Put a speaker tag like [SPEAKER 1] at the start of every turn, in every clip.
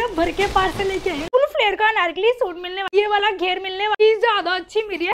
[SPEAKER 1] भैया भर के से लेके आए फुल फ्लेयर का नारकली सूट मिलने वाला ये वाला घेर मिलने वाली ज्यादा अच्छी मिली है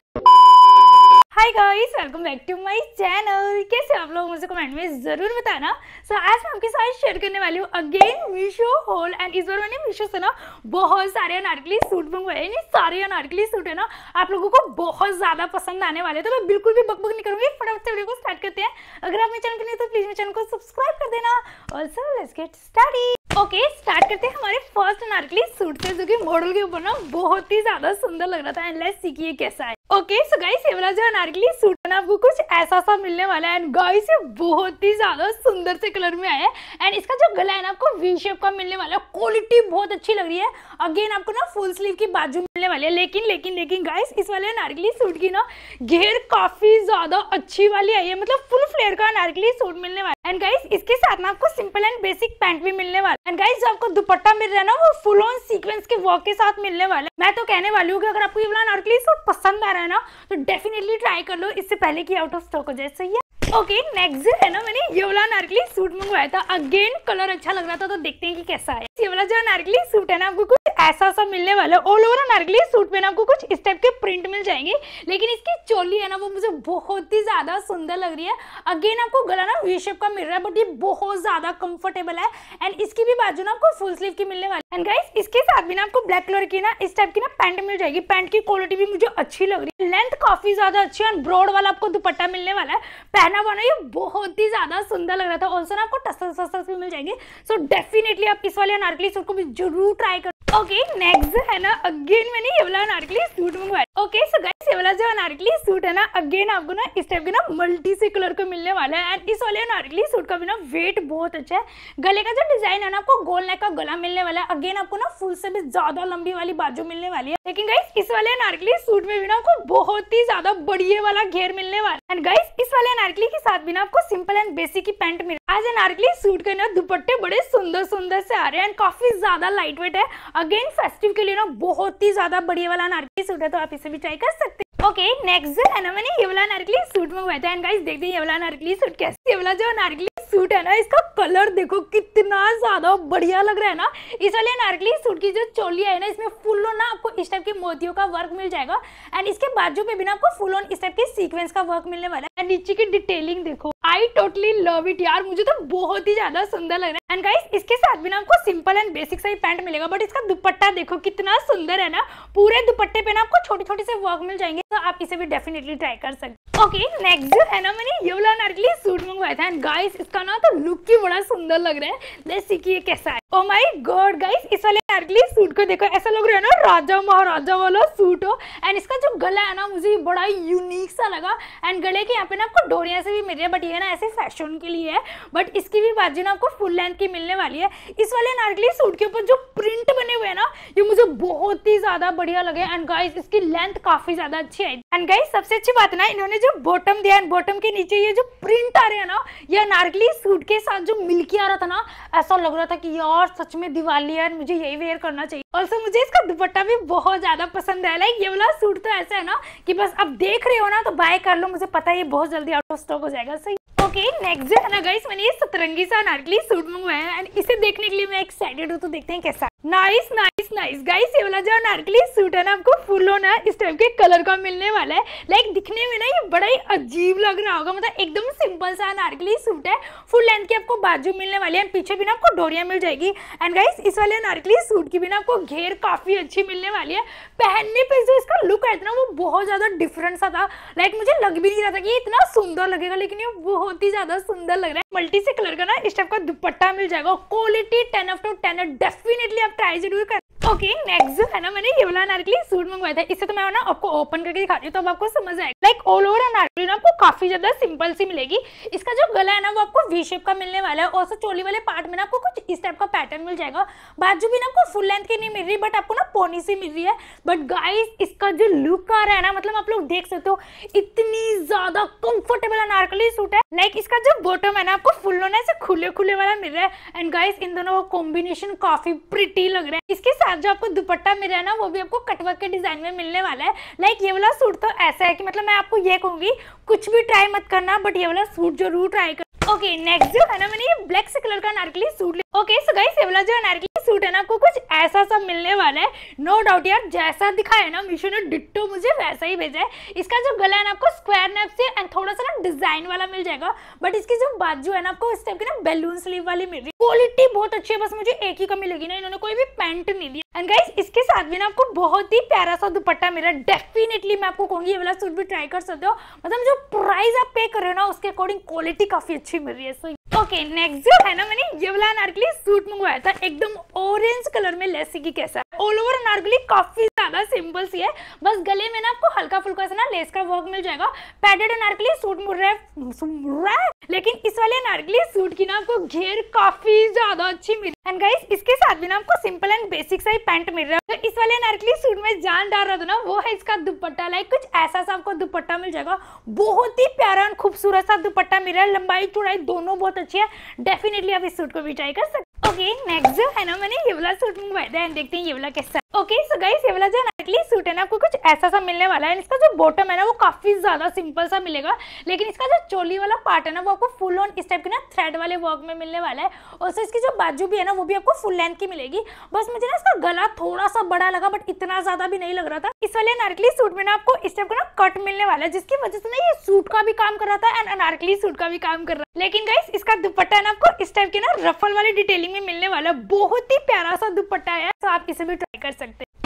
[SPEAKER 1] hi guys welcome back to my channel कैसे आप लोग मुझे कमेंट में ज़रूर बताना सो so, आज मैं आपके साथ शेयर करने वाली हूँ अगेन मीशो होल एंड इस बार मैंने मीशो से ना बहुत सारे अनारकली सूट मंगवाए ये सारे अनारकली सूट है ना आप लोगों को बहुत ज़्यादा पसंद आने वाले तो मैं बिल्कुल भी बकबक नहीं करूँगी फटाफट से वीडियो को स्टार्ट करते हैं अगर आप मेरे चैनल पर नहीं तो प्लीज़ मेरे चैनल को सब्सक्राइब कर देना also let's get start okay okay, start करते हैं हमारे फर्स्ट अनारकली सूट से जो कि मॉडल के ऊपर ना बहुत ही ज्यादा सुंदर लग रहा था एंड लेट्स सी कि ये कैसा है ओके सो गाइस ये वाला जो अनारकली सूट है ना आपको कुछ ऐसा सा मिलने वाला है एंड गाइस ये बहुत ही ज्यादा सुंदर से कलर में आया है एंड इसका जो गला है ना आपको वी शेप का मिलने वाला है क्वालिटी बहुत अच्छी लग रही है अगेन आपको ना फुल स्लीव की बाजू मिलने वाली है लेकिन लेकिन लेकिन गाइस इस वाले अनारकली सूट की ना घेर काफी ज्यादा अच्छी वाली आई है मतलब फुल फ्लेयर का अनारकली सूट मिलने वाला एंड गाइज इसके साथ में आपको सिंपल एंड बेसिक पैंट भी मिलने वाला एंड गाइज जो आपको दुपट्टा मिल रहा है ना वो फुल ऑन सीक्वेंस के वर्क के साथ मिलने वाला है मैं तो कहने वाली हूँ कि अगर आपको ये वाला अनारकली सूट पसंद आ रहा है ना तो डेफिनेटली ट्राई कर लो इससे पहले की आउट ऑफ स्टॉक हो जाए सही है ओके नेक्स्ट जो है ना मैंने ये वाला नारकली सूट मंगवाया था अगेन कलर अच्छा लग रहा था तो देखते हैं कि कैसा है ये वाला जो नारकली सूट है ना आपको कुछ ऐसा सा मिलने वाला है ऑल ओवर नारकली सूट में ना आपको कुछ इस टाइप के प्रिंट मिल जाएंगे लेकिन इसकी चोली है ना वो मुझे बहुत ही ज़्यादा सुंदर लग रही है अगेन आपको गला ना वी शेप का मिल रहा है बट ये बहुत ज़्यादा कंफर्टेबल है एंड इसकी भी बाजू ना आपको फुल स्लीव की मिलने वाली एंड गाइस इसके साथ भी ना आपको ब्लैक कलर की ना इस टाइप की ना पैंट मिल जाएगी पैंट की क्वालिटी भी मुझे अच्छी लग रही है लेंथ काफ़ी ज़्यादा अच्छी है एंड ब्रॉड वाला आपको दुपट्टा मिलने वाला है पहन बना हुआ ना ये बहुत ही ज़्यादा सुंदर लग रहा था ऑल्सो ना आपको टस्टर्स सस्ता भी मिल जाएंगे सो डेफिनेटली आप इस वाले नारकली सूट को भी जरूर ट्राई ओके नेक्स्ट है ना अगेन मैंने ये वाला नारकली सूट मंगवाया ओके सो गाइस ये वाला जो नारकली सूट है ना अगेन आपको ना इस टाइप के ना मल्टी से कलर को मिलने वाला है एंड इस वाले नारकली सूट का भी ना वेट बहुत अच्छा है गले का जो डिजाइन है ना आपको गोल नेक का गला मिलने वाला है अगेन आपको ना फुल से भी ज्यादा लंबी वाली बाजू मिलने वाली है लेकिन गाइस इस वाले नारकली सूट में भी ना आपको बहुत ही ज्यादा बढ़िया वाला घेर मिलने वाला है एंड गाइस इस वाले नारकली के साथ भी ना आपको सिंपल एंड बेसिक की पैंट मिल आज नारकली सूट के ना दुपट्टे बड़े सुंदर सुंदर से आ रहे हैं एंड काफी ज्यादा लाइट वेट है अगेन फेस्टिव के लिए ना बहुत ही ज्यादा बढ़िया वाला नारकली सूट है तो आप इसे भी ट्राई कर सकते हैं ओके नेक्स्ट है ना मैंने ये वाला अनारकली सूट मंगवाया था एंड गाइस देखते हैं ये वाला अनारकली सूट कैसे ये वाला जो नारकली सूट है ना इसका कलर देखो कितना ज्यादा बढ़िया लग रहा है ना इस वाले नारकली सूट की जो चोली है ना इसमें फुल ऑन ना आपको इस टाइप के मोतियों का वर्क मिल जाएगा एंड इसके बाजू पे भी ना आपको फुल ऑन इस टाइप के सीक्वेंस का वर्क मिलने वाला है नीचे की डिटेलिंग देखो आई टोटली लव इट यार मुझे तो बहुत ही ज्यादा सुंदर लग रहा है एंड गाइस इसके साथ भी ना आपको सिंपल एंड बेसिक सा ही पैंट मिलेगा बट इसका दुपट्टा देखो कितना सुंदर है ना पूरे दुपट्टे पे ना आपको छोटे छोटे से वर्क मिल जाएंगे तो आप इसे भी डेफिनेटली ट्राई कर सकते ओके नेक्स्ट जो है ना मैंने ये वाला नारकली सूट मंगवाया था एंड गाइस इसका ना तो लुक ही बड़ा सुंदर लग रहा है लेट्स सी कि ये कैसा है ओ माय गॉड गाइस इस वाले नारकली सूट को देखो ऐसा लग रहा है ना राजा महाराजा वाला सूट हो एंड इसका जो गला है ना मुझे बड़ा यूनिक सा लगा एंड गले के यहाँ पे ना आपको डोरिया से भी मिल रही है बट ये है ना ऐसे फैशन के लिए है बट इसकी भी ना आपको फुल लेंथ की मिलने वाली है इस वाले नारकली सूट के ऊपर जो प्रिंट बने हुए हैं ना ये मुझे बहुत ही ज़्यादा बढ़िया लगे एंड गाइज इसकी लेंथ काफ़ी ज़्यादा अच्छी है एंड गाइज सबसे अच्छी बात ना इन्होंने जो बॉटम दिया एंड बॉटम के नीचे ये जो प्रिंट आ रहे हैं ना ये नारकली सूट के साथ जो मिल्की आ रहा था ना ऐसा लग रहा था कि यार सच में दिवाली है मुझे यही वेयर करना चाहिए ऑल्सो मुझे इसका दुपट्टा भी बहुत ज़्यादा पसंद है लाइक ये वाला सूट तो ऐसा है ना कि बस अब देख रहे हो ना तो बाय कर लो मुझे पता है ये बहुत जल्दी आउट ऑफ स्टॉक हो जाएगा सही ओके नेक्स्ट जो है ना गाइस मैंने ये सतरंगी सा नारकली सूट मंगवाया है एंड इसे देखने के लिए मैं एक्साइटेड हूँ तो देखते हैं कैसा नाइस नाइस नाइस गाइस ये वाला जो नारकली सूट है ना आपको फुल होना इस टाइप के कलर का मिलने वाला है लाइक दिखने में ना ये बड़ा ही अजीब लग रहा होगा मतलब एकदम सिंपल सा नारकली सूट है फुल लेंथ की आपको बाजू मिलने वाली है पीछे भी ना आपको डोरिया मिल जाएगी एंड गाइस इस वाले नारकली सूट की भी ना आपको घेर काफ़ी अच्छी मिलने वाली है पहनने पर जो इसका लुक आया था ना वो बहुत ज़्यादा डिफरेंट सा था लाइक मुझे लग भी नहीं रहा था कि इतना सुंदर लगेगा लेकिन ये बहुत ही ज़्यादा सुंदर लग रहा है मल्टी से कलर का ना इस टाइप का दुपट्टा मिल जाएगा quality ten of to ten definitely try जरूर कर ओके नेक्स्ट जो है ना मैंने ये वाला अनारकली सूट मंगवाया था इससे तो मैं ना आपको ओपन करके दिखा रही हूँ तो अब आपको समझ आएगा लाइक ऑल ओवर नारकली ना आपको काफी ज्यादा सिंपल सी मिलेगी इसका जो गला है ना वो आपको वी शेप का मिलने वाला है और चोली वाले पार्ट में ना आपको कुछ इस टाइप का पैटर्न मिल जाएगा बाजू भी ना आपको फुल लेंथ की नहीं मिल रही बट आपको ना पोनी सी मिल रही है बट गाइज इसका जो लुक आ रहा है ना मतलब आप लोग देख सकते हो इतनी ज्यादा कंफर्टेबल नारकली सूट है लाइक इसका जो बॉटम है ना आपको फुल होना खुले खुले वाला मिल रहा है एंड गाइज इन दोनों का कॉम्बिनेशन काफी प्रिटी लग रहा है इसके साथ जो आपको दुपट्टा मिल रहा है ना वो भी आपको कटवर्क के डिज़ाइन में मिलने वाला है लाइक ये वाला सूट तो ऐसा है कि मतलब मैं आपको ये कहूंगी कुछ भी ट्राई मत करना बट ये वाला सूट जरूर ट्राई कर ओके नेक्स्ट जो है ना मैंने ये ब्लैक से कलर का Anarkali suit okay so guys ये जो अनारकली सूट है ना को कुछ ऐसा सब मिलने वाला है नो डाउट यार जैसा दिखा है ना मीशो ने डिट्टो मुझे वैसा ही भेजा है इसका जो गला है ना आपको स्क्वायर नेप से एंड थोड़ा सा ना डिजाइन वाला मिल जाएगा बट इसकी जो बाजू है ना आपको इस टाइप की ना बैलून स्लीव वाली मिल रही है क्वालिटी बहुत अच्छी है बस मुझे एक ही कमी लगी ना इन्होंने कोई भी पैंट नहीं दिया एंड गाइस इसके साथ भी ना आपको बहुत ही प्यारा सा दुपट्टा मिला डेफिनेटली मैं आपको कहूंगी ये वाला सूट भी ट्राई कर सकते हो मतलब जो प्राइस आप पे कर रहे हो ना उसके अकॉर्डिंग क्वालिटी काफी अच्छी मिल रही है सो ओके नेक्स्ट जो है ना मैंने ये वाला अनारकली सूट मंगवाया था एकदम ऑरेंज कलर में लेसी की कैसा ऑल ओवर अनारकली काफी ज्यादा सिंपल सी है बस गले में ना आपको हल्का फुल्का सा ना लेस का वर्क मिल जाएगा पैडेड अनारकली सूट मुड़ रहा है लेकिन इस वाले अनारकली सूट की ना आपको घेर काफी ज्यादा अच्छी मिल एंड गाइस इसके साथ भी ना आपको सिंपल एंड बेसिक सा ही पैंट मिल रहा है तो इस वाले नारकली सूट में जान डाल रहा था तो ना वो है इसका दुपट्टा लाइक कुछ ऐसा सा आपको दुपट्टा मिल जाएगा बहुत ही प्यारा एंड खूबसूरत सा दुपट्टा मिल रहा है लंबाई चौड़ाई दोनों बहुत अच्छी है डेफिनेटली आप इस सूट को भी ट्राई कर सकते ओके नेक्स्ट जो है ना मैंने ये वाला सूट मंगवाया था देखते हैं ये वाला कैसा ओके सो गाइस ये वाला जो नाइटली सूट है ना आपको कुछ ऐसा सा मिलने वाला है इसका जो बॉटम है ना वो काफ़ी ज़्यादा सिंपल सा मिलेगा लेकिन इसका जो चोली वाला पार्ट है ना वो आपको फुल ऑन इस टाइप के ना थ्रेड वाले वर्क में मिलने वाला है और सो इसकी जो बाजू भी है ना वो भी आपको फुल लेंथ की मिलेगी बस मुझे ना इसका गला थोड़ा सा बड़ा लगा बट इतना ज़्यादा भी नहीं लग रहा था इस वाले अनारकली सूट में ना आपको इस टाइप का ना कट मिलने वाला है जिसकी वजह से ना ये सूट का भी काम कर रहा था एंड अनारकली सूट का भी काम कर रहा है लेकिन गाइस इसका दुपट्टा ना आपको इस टाइप के ना रफल वाले डिटेलिंग में मिलने वाला बहुत ही प्यारा सा दुपट्टा है तो आप इसे भी ट्राई कर सकते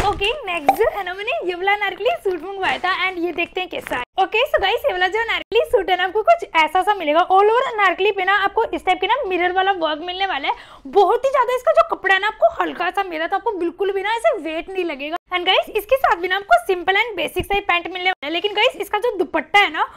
[SPEAKER 1] ओके नेक्स्ट जो है ना मैंने ये वाला नारकली सूट मंगवाया था एंड ये देखते हैं कैसा है ओके सो गाइस ये वाला जो नारकली सूट है ना आपको कुछ ऐसा सा मिलेगा ऑल ओवर नारकली पे ना आपको इस टाइप के ना मिरर वाला वर्क मिलने वाला है बहुत ही ज्यादा इसका जो कपड़ा है ना आपको हल्का सा मिला तो आपको बिल्कुल भी ना ऐसे वेट नहीं लगेगा एंड गाइस इसके साथ भी ना आपको सिंपल एंड बेसिक सा ही पैंट मिलने वाला है लेकिन गाइस इसका जो दुपट्टा है ना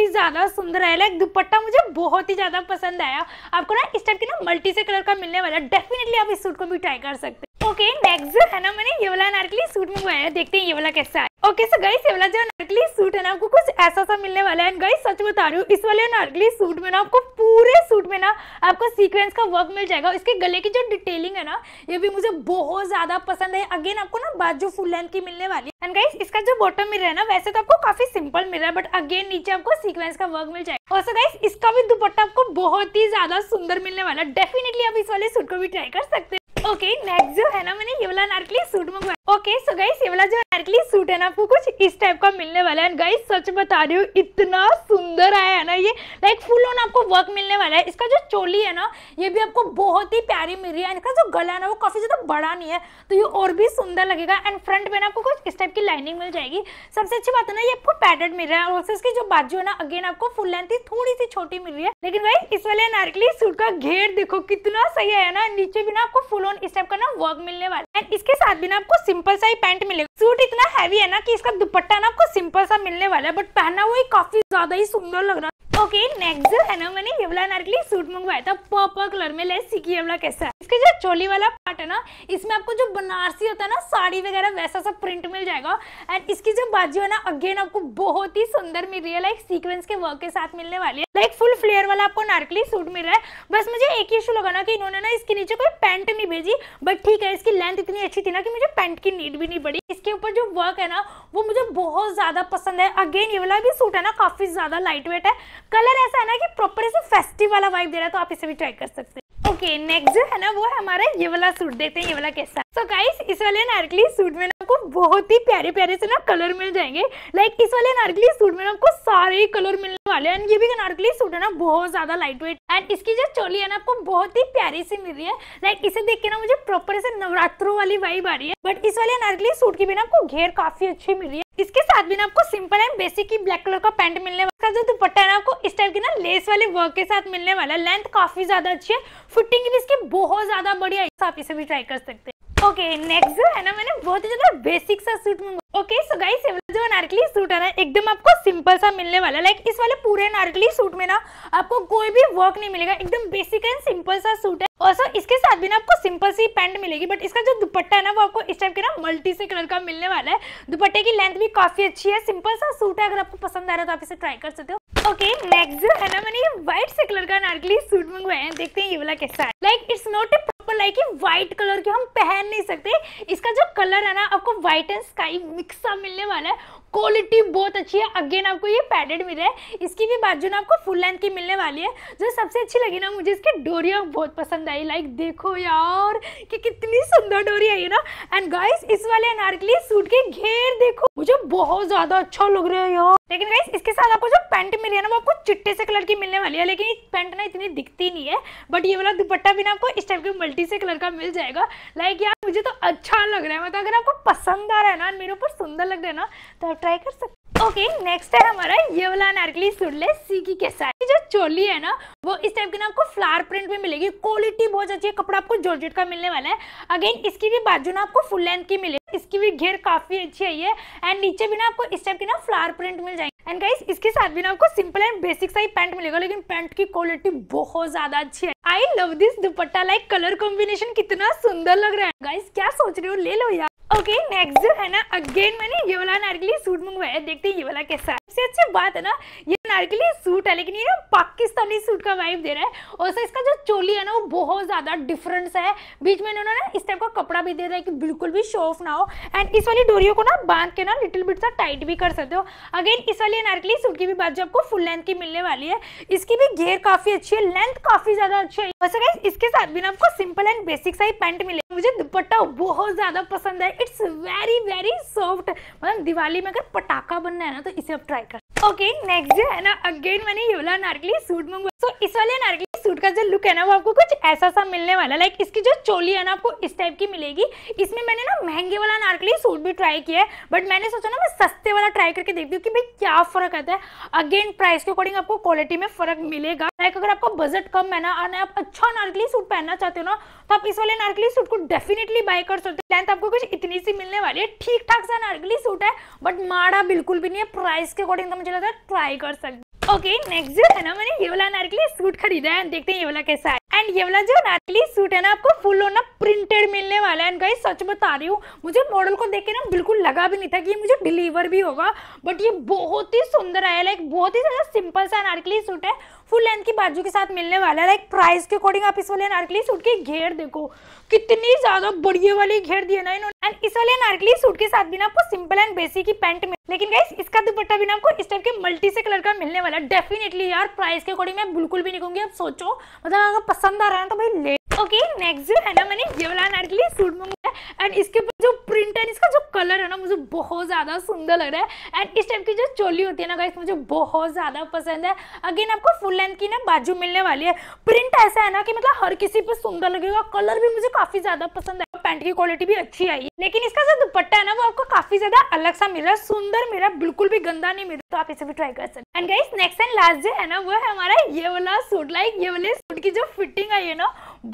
[SPEAKER 1] काफ़ी ज़्यादा सुंदर है लाइक दुपट्टा मुझे बहुत ही ज़्यादा पसंद आया आपको ना इस टाइप के ना मल्टी से कलर का मिलने वाला डेफिनेटली आप इस सूट को भी ट्राई कर सकते हैं ओके नेक्स्ट है ना मैंने ये वाला अनारकली सूट मंगवाया है देखते हैं ये वाला कैसा है ओके सो गाइस ये वाला जो अनारकली सूट है ना आपको कुछ ऐसा सा मिलने वाला है एंड गाइस सच बता रही हूँ इस वाले अनारकली सूट में ना आपको पूरे सूट में ना आपको सीक्वेंस का वर्क मिल जाएगा इसके गले की जो डिटेलिंग है ना ये भी मुझे बहुत ज़्यादा पसंद है अगेन आपको ना बाजू फुल लेंथ की मिलने वाली एंड गाइस इसका जो बॉटम मिल रहा है ना वैसे तो आपको काफ़ी सिंपल मिल रहा है बट अगेन नीचे आपको सीक्वेंस का वर्क मिल जाएगा और सो गाइस इसका भी दुपट्टा आपको बहुत ही ज़्यादा सुंदर मिलने वाला है डेफिनेटली आप इस वाले सूट को भी ट्राई कर सकते हैं ओके नेक्स्ट जो है ना मैंने ये वाला अनारकली सूट मंगवाया ओके सो गाइस ये वाला जो एनकली सूट है ना आपको कुछ इस टाइप का मिलने वाला है गाइस सच बता रही हूँ इतना सुंदर आया है ना ये लाइक फुल ऑन आपको वर्क मिलने वाला है इसका जो चोली है ना ये भी आपको बहुत ही प्यारी मिल रही है इसका जो गला है ना वो काफ़ी ज़्यादा बड़ा नहीं है तो ये और भी सुंदर लगेगा एंड फ्रंट में ना आपको कुछ इस टाइप की लाइनिंग मिल जाएगी सबसे अच्छी बात है ना ये आपको पैडेड मिल रहा है और इसकी जो बाजू है ना अगेन आपको फुल लेंथ ही थोड़ी सी छोटी मिल रही है लेकिन भाई इस वाले नारकली सूट का घेर देखो कितना सही है ना नीचे भी ना आपको फुल ऑन इस टाइप का ना वर्क मिलने वाला है एंड इसके साथ भी ना आपको सिंपल सा ही पैंट मिलेगा सूट इतना हैवी है ना कि इसका दुपट्टा ना आपको सिंपल सा मिलने वाला है बट पहना हुआ काफी ज्यादा ही सुंदर लग रहा है ओके नेक्स्ट है ना मैंने ये वाला अनारकली सूट मंगवाया था पर्पल कलर में लेस सीखी ये वाला कैसा है इसके जो चोली वाला पार्ट है ना इसमें आपको जो बनारसी होता है ना साड़ी वगैरह वैसा सा प्रिंट मिल जाएगा एंड इसकी जो बाजू है ना अगेन आपको बहुत ही सुंदर मिल रही है लाइक सीक्वेंस के वर्क के साथ मिलने वाली है तो एक फुल फ्लेयर वाला आपको नारकली सूट मिल रहा है बस मुझे एक ही इशू लगा ना कि इन्होंने ना इसके नीचे कोई पैंट नहीं भेजी बट ठीक है इसकी लेंथ इतनी अच्छी थी ना कि मुझे पैंट की नीड भी नहीं पड़ी इसके ऊपर जो वर्क है ना वो मुझे बहुत ज़्यादा पसंद है अगेन ये वाला भी सूट है ना काफ़ी ज़्यादा लाइट वेट है कलर ऐसा है ना कि प्रॉपर इसे फेस्टिव वाला वाइब दे रहा है तो आप इसे भी ट्राई कर सकते हैं ओके नेक्स्ट जो है ना वो हमारे हमारा ये वाला सूट देखते हैं ये वाला कैसा सो so गाइस इस वाले नारकली सूट में ना आपको बहुत ही प्यारे प्यारे से ना कलर मिल जाएंगे लाइक like, इस वाले नारकली सूट में ना आपको सारे कलर मिलने वाले हैं ये भी नारकली सूट है ना बहुत ज्यादा लाइट वेट एंड इसकी जो चोली है ना आपको बहुत ही प्यारी सी मिल रही है लाइक like, इसे देख के ना मुझे प्रॉपर से नवरात्रों वाली वाइब आ रही है बट इस वाले नारकली सूट की भी ना आपको घेर काफी अच्छी मिल रही है इसके साथ भी ना आपको सिंपल एंड बेसिक ही ब्लैक कलर का पैंट मिलने वाला जो दुपट्टा है ना आपको इस टाइप के ना लेस वाले वर्क के साथ मिलने वाला लेंथ काफी ज्यादा अच्छी है फिटिंग भी इसकी बहुत ज्यादा बढ़िया है आप इसे भी ट्राई कर सकते हैं ओके नेक्स्ट जो है ना मैंने बहुत ही ज्यादा बेसिक सा सूट में ओके सो गाइस ये जो नारकली सूट है ना एकदम आपको सिंपल सा मिलने वाला लाइक इस वाले पूरे नारकली सूट में ना आपको कोई भी वर्क नहीं मिलेगा एकदम बेसिक एंड सिंपल सा सूट है सो इसके साथ भी ना आपको सिंपल सी पैंट मिलेगी बट इसका जो दुपट्टा है ना वो आपको इस टाइप के ना मल्टी से कलर का मिलने वाला है दुपट्टे की लेंथ भी काफी अच्छी है सिंपल सा सूट है अगर आपको पसंद आ रहा है तो आप इसे ट्राई कर सकते हो ओके नेक्स्ट है ना मैंने ये व्हाइट से कलर का नारकली सूट मंगवाया है देखते हैं ये वाला कैसा है like it's not a proper like ये व्हाइट कलर के हम पहन नहीं सकते इसका जो कलर है ना आपको white and sky mix up मिलने वाला है क्वालिटी बहुत अच्छी है अगेन आपको ये पैडेड मिला है इसकी भी बाजू ना आपको फुल लेंथ की मिलने वाली है जो सबसे अच्छी लगी ना मुझे इसकी डोरिया बहुत पसंद आई लाइक देखो यार कि कितनी सुंदर डोरी आई है ना एंड गाइस इस वाले अनारकली सूट के घेर देखो मुझे बहुत ज़्यादा अच्छा लग रहा है यार लेकिन गाइस इसके साथ आपको जो पैंट मिल रही है ना वो आपको चिट्टे से कलर की मिलने वाली है लेकिन इस पैंट ना इतनी दिखती नहीं है बट ये वाला दुपट्टा भी ना आपको इस टाइप के मल्टी से कलर का मिल जाएगा लाइक यार मुझे तो अच्छा लग रहा है मतलब अगर आपको पसंद आ रहा है ना मेरे ऊपर सुंदर लग रहा है ना तो आप ट्राई कर सकते ओके okay, नेक्स्ट है हमारा ये वाला नारकली सुरले सीकी के साथ जो चोली है ना वो इस टाइप की ना आपको फ्लावर प्रिंट में मिलेगी क्वालिटी बहुत अच्छी है कपड़ा आपको जॉर्जेट का मिलने वाला है अगेन इसकी भी बाजू ना आपको फुल लेंथ की मिलेगी इसकी भी घेर काफी अच्छी है ये एंड नीचे भी ना आपको इस टाइप की ना फ्लावर प्रिंट मिल जाएगी एंड गाइस इसके साथ भी ना आपको सिंपल एंड बेसिक सा ही पैंट मिलेगा लेकिन पैंट की क्वालिटी बहुत ज्यादा अच्छी है आई लव दिस दुपट्टा लाइक कलर कॉम्बिनेशन कितना सुंदर लग रहा है गाइस क्या सोच रहे हो ले लो यार ओके okay, नेक्स्ट जो है ना अगेन मैंने ये वाला नारकली सूट मंगवाया देखते हैं ये वाला कैसा है सबसे अच्छी बात है ना ये नारकली सूट है लेकिन ये ना पाकिस्तानी सूट का वाइब दे रहा है और सर इसका जो चोली है ना वो बहुत ज़्यादा डिफरेंस है बीच में इन्होंने ना इस टाइप का कपड़ा भी दे रहा है कि बिल्कुल भी शो ऑफ ना हो एंड इस वाली डोरियों को ना बांध के ना लिटिल बिट सा टाइट भी कर सकते हो अगेन इस वाली नारकली सूट की भी बात जो आपको फुल लेंथ की मिलने वाली है इसकी भी घेर काफ़ी अच्छी है लेंथ काफ़ी ज़्यादा अच्छी है वैसे इसके साथ भी ना आपको सिंपल एंड बेसिक सा ही पैंट मिले मुझे दुपट्टा दुपट्टा बहुत ज़्यादा पसंद है इट्स वेरी वेरी सॉफ्ट मतलब दिवाली में अगर पटाखा बनना है ना तो इसे आप ट्राई कर ओके नेक्स्ट जो है ना अगेन मैंने ये वाला नारकली सूट मंगवा सो so, इस वाले नारकली सूट का जो लुक है ना वो आपको कुछ ऐसा सा मिलने वाला लाइक like, इसकी जो चोली है ना आपको इस टाइप की मिलेगी इसमें मैंने ना महंगे वाला नारकली सूट भी ट्राई किया है बट मैंने सोचा ना मैं सस्ते वाला ट्राई करके देखती हूँ कि भाई क्या फर्क आता है अगेन प्राइस के अकॉर्डिंग आपको क्वालिटी में फर्क मिलेगा लाइक अगर आपका बजट कम है ना और आप अच्छा नारकली सूट पहनना चाहते हो ना तो आप इस वाले नारकली सूट को डेफिनेटली बाय कर सकते हैं आपको कुछ इतनी सी मिलने वाली है ठीक ठाक सा नारकली सूट है बट माड़ा बिल्कुल भी नहीं है प्राइस के अकॉर्डिंग तो मुझे मुझे लगा ट्राई कर सकते ओके नेक्स्ट जो है ना मैंने ये वाला नारकली सूट खरीदा है देखते हैं ये वाला कैसा है एंड ये वाला जो नारकली सूट है ना आपको फुल ना प्रिंटेड मिलने वाला है एंड गाइस सच बता रही हूँ मुझे मॉडल को देख के ना बिल्कुल लगा भी नहीं था कि ये मुझे डिलीवर भी होगा बट ये बहुत ही सुंदर है लाइक बहुत ही ज़्यादा सिंपल सा नारकली सूट है फुल लेंथ की बाजू के साथ मिलने वाला है लाइक प्राइस के अकॉर्डिंग आप इस वाले नारकली सूट की घेर देखो कितनी ज़्यादा बढ़िया वाली घेर दिए ना इन्होंने एंड इस वाले नारकली सूट के साथ भी ना आपको सिंपल एंड बेसिक की पैंट मिल लेकिन गाइस इसका दुपट्टा भी ना आपको इस टाइप के मल्टी से कलर का मिलने वाला है डेफिनेटली यार प्राइस के अकॉर्डिंग मैं बिल्कुल भी नहीं कहूंगी आप सोचो मतलब अगर पसंद आ रहा है तो भाई ले ओके नेक्स्ट जो है ना मैंने ये वाला नार के लिए सूट मंगाया एंड इसके ऊपर जो प्रिंट है इसका जो कलर है ना मुझे बहुत ज़्यादा सुंदर लग रहा है एंड इस टाइप की जो चोली होती है ना गाइस मुझे बहुत ज़्यादा पसंद है अगेन आपको फुल लेंथ की ना बाजू मिलने वाली है प्रिंट ऐसा है ना कि मतलब हर किसी पर सुंदर लगेगा कलर भी मुझे काफ़ी ज़्यादा पसंद है पैंट की क्वालिटी भी अच्छी आई है लेकिन इसका जो दुपट्टा है ना वो आपको काफी ज्यादा अलग सा मिल रहा है सुंदर मिल रहा है बिल्कुल भी गंदा नहीं मिल रहा तो आप इसे भी ट्राई कर सकते and guys next and last जो है ना वो है हमारा ये वाला सूट लाइक ये वाले सूट की जो फिटिंग आई है ना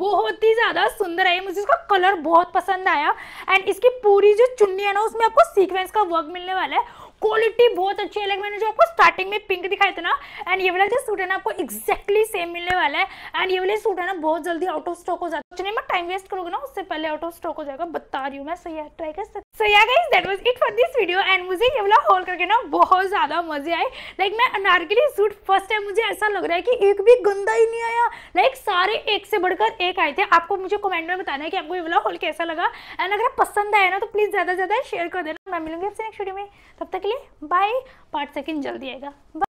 [SPEAKER 1] बहुत ही ज़्यादा सुंदर है मुझे इसका कलर बहुत पसंद आया एंड इसकी पूरी जो चुन्नी है ना उसमें आपको सीक्वेंस का वर्क मिलने वाला है क्वालिटी बहुत अच्छी है लाइक मैंने जो आपको स्टार्टिंग में पिंक दिखाया था ना एंड ये वाला जो सूट है ना आपको एक्जैक्टली सेम मिलने वाला है एंड ये वाले सूट है ना बहुत जल्दी आउट ऑफ स्टॉक हो जाता है मैं टाइम वेस्ट करूँगी ना उससे पहले आउट ऑफ स्टॉक हो जाएगा बता रही हूँ मैं सही है ट्राई कर सकती so yeah guys that was it for this video and मुझे ये वाला हॉल करके ना बहुत ज़्यादा मजे आए लाइक like, मैं अनारकली सूट फर्स्ट टाइम मुझे ऐसा लग रहा है कि एक भी गंदा ही नहीं आया लाइक like, सारे एक से बढ़कर एक आए थे आपको मुझे कमेंट में बताना है कि आपको ये वाला हॉल कैसा लगा एंड अगर पसंद आया ना तो प्लीज़ ज़्यादा से ज़्यादा शेयर कर देना मैं मिलूंगी आपसे नेक्स्ट वीडियो में तब तक के लिए बाय पार्ट सेकेंड जल्दी आएगा बाय